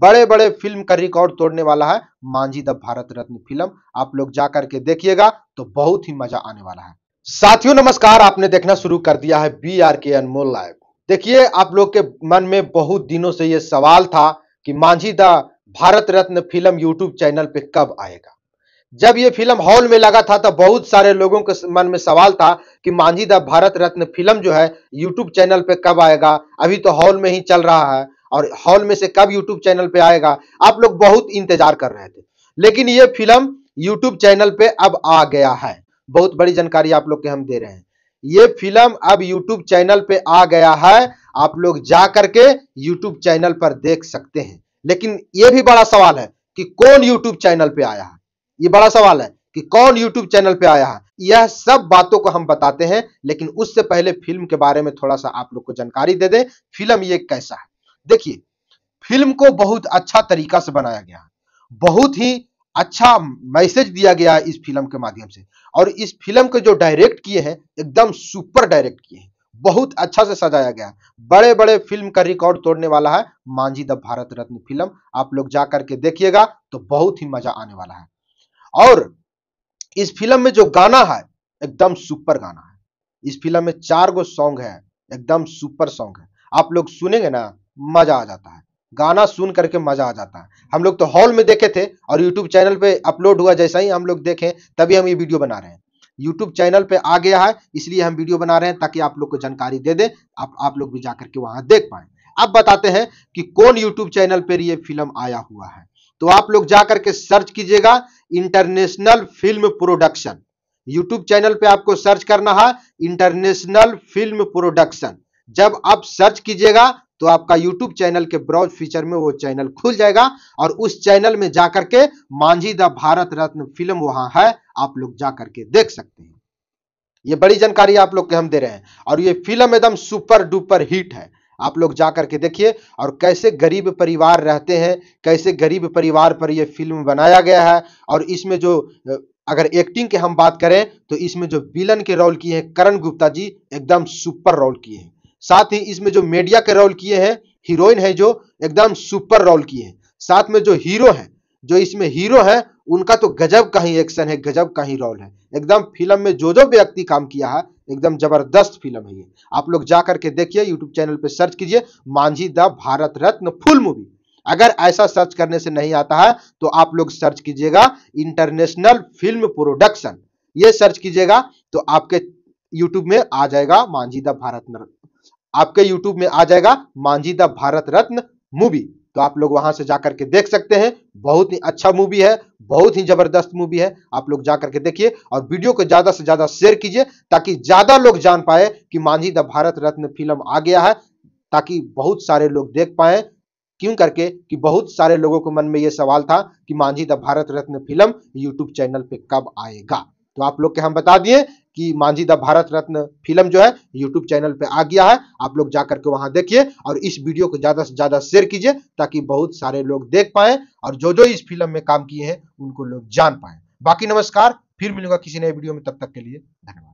बड़े बड़े फिल्म का रिकॉर्ड तोड़ने वाला है मांझी द भारत रत्न फिल्म आप लोग जाकर के देखिएगा तो बहुत ही मजा आने वाला है साथियों नमस्कार आपने देखना शुरू कर दिया है बी आर के अनमोल लाइव देखिए आप लोग के मन में बहुत दिनों से यह सवाल था कि Manjhi the Bharat Ratna film YouTube channel पे कब आएगा जब ये फिल्म हॉल में लगा था तो बहुत सारे लोगों के मन में सवाल था कि मांझी द भारत रत्न फिल्म जो है यूट्यूब चैनल पे कब आएगा अभी तो हॉल में ही चल रहा है और हॉल में से कब यूट्यूब चैनल पे आएगा आप लोग बहुत इंतजार कर रहे थे लेकिन ये फिल्म यूट्यूब चैनल पे अब आ गया है बहुत बड़ी जानकारी आप लोग के हम दे रहे हैं ये फिल्म अब यूट्यूब चैनल पे आ गया है आप लोग जा करके यूट्यूब चैनल पर देख सकते हैं लेकिन ये भी बड़ा सवाल है कि कौन यूट्यूब चैनल पे आया है ये बड़ा सवाल है कि कौन यूट्यूब चैनल पे आया है यह सब बातों को हम बताते हैं लेकिन उससे पहले फिल्म के बारे में थोड़ा सा आप लोग को जानकारी दे दें फिल्म ये कैसा है देखिए फिल्म को बहुत अच्छा तरीका से बनाया गया बहुत ही अच्छा मैसेज दिया गया इस फिल्म के माध्यम से और इस फिल्म को जो डायरेक्ट किए हैं एकदम सुपर डायरेक्ट किए हैं बहुत अच्छा से सजाया गया बड़े बड़े फिल्म का रिकॉर्ड तोड़ने वाला है मांझी द भारत रत्न फिल्म आप लोग जा करके देखिएगा तो बहुत ही मजा आने वाला है और इस फिल्म में जो गाना है एकदम सुपर गाना है इस फिल्म में चार गो सॉन्ग है एकदम सुपर सॉन्ग है आप लोग सुनेंगे ना मजा आ जाता है गाना सुन करके मजा आ जाता है हम लोग तो हॉल में देखे थे और यूट्यूब चैनल पे अपलोड हुआ जैसा ही हम लोग देखें तभी हम ये वीडियो बना रहे हैं यूट्यूब चैनल पे आ गया है इसलिए हम वीडियो बना रहे हैं ताकि आप लोग को जानकारी दे दें आप आप लोग भी जा करके वहां देख पाए अब बताते हैं कि कौन यूट्यूब चैनल पर ये फिल्म आया हुआ है तो आप लोग जा करके सर्च कीजिएगा international film production YouTube channel पर आपको सर्च करना है इंटरनेशनल फिल्म प्रोडक्शन जब आप सर्च कीजिएगा तो आपका YouTube चैनल के ब्राउज फीचर में वो चैनल खुल जाएगा और उस चैनल में जाकर के मांझी द भारत रत्न फिल्म वहां है आप लोग जाकर के देख सकते हैं ये बड़ी जानकारी आप लोग के हम दे रहे हैं और ये फिल्म एकदम सुपर डुपर हिट है आप लोग जा करके देखिए और कैसे गरीब परिवार रहते हैं कैसे गरीब परिवार पर यह फिल्म बनाया गया है और इसमें जो अगर एक्टिंग की हम बात करें तो इसमें जो विलन के रोल किए हैं करण गुप्ता जी एकदम सुपर रोल किए हैं साथ ही इसमें जो मीडिया के रोल किए हैं हीरोइन है जो एकदम सुपर रोल किए हैं साथ में जो हीरो है जो इसमें हीरो है उनका तो गजब का ही एक्शन है गजब का ही रोल है एकदम फिल्म में जो जो व्यक्ति काम किया है एकदम जबरदस्त फिल्म है ये आप लोग जा करके देखिए यूट्यूब चैनल पर सर्च कीजिए Manjhi the Bharat Ratna full movie अगर ऐसा सर्च करने से नहीं आता है तो आप लोग सर्च कीजिएगा इंटरनेशनल फिल्म प्रोडक्शन ये सर्च कीजिएगा तो आपके यूट्यूब में आ जाएगा मांझी द भारत आपके यूट्यूब में आ जाएगा मांझी द भारत रत्न मूवी तो आप लोग वहां से जाकर के देख सकते हैं बहुत ही अच्छा मूवी है बहुत ही जबरदस्त मूवी है आप लोग जाकर के देखिए और वीडियो को ज्यादा से ज्यादा शेयर कीजिए ताकि ज्यादा लोग जान पाए कि मांझी द भारत रत्न फिल्म आ गया है ताकि बहुत सारे लोग देख पाए क्यों करके कि बहुत सारे लोगों के मन में यह सवाल था कि Manjhi the Bharat Ratna film YouTube channel पे कब आएगा तो आप लोग के हम बता दिए कि द भारत रत्न फिल्म जो है यूट्यूब चैनल पे आ गया है आप लोग जाकर के वहां देखिए और इस वीडियो को ज्यादा से ज्यादा शेयर कीजिए ताकि बहुत सारे लोग देख पाए और जो जो इस फिल्म में काम किए हैं उनको लोग जान पाए बाकी नमस्कार फिर मिलूंगा किसी नए वीडियो में तब तक के लिए धन्यवाद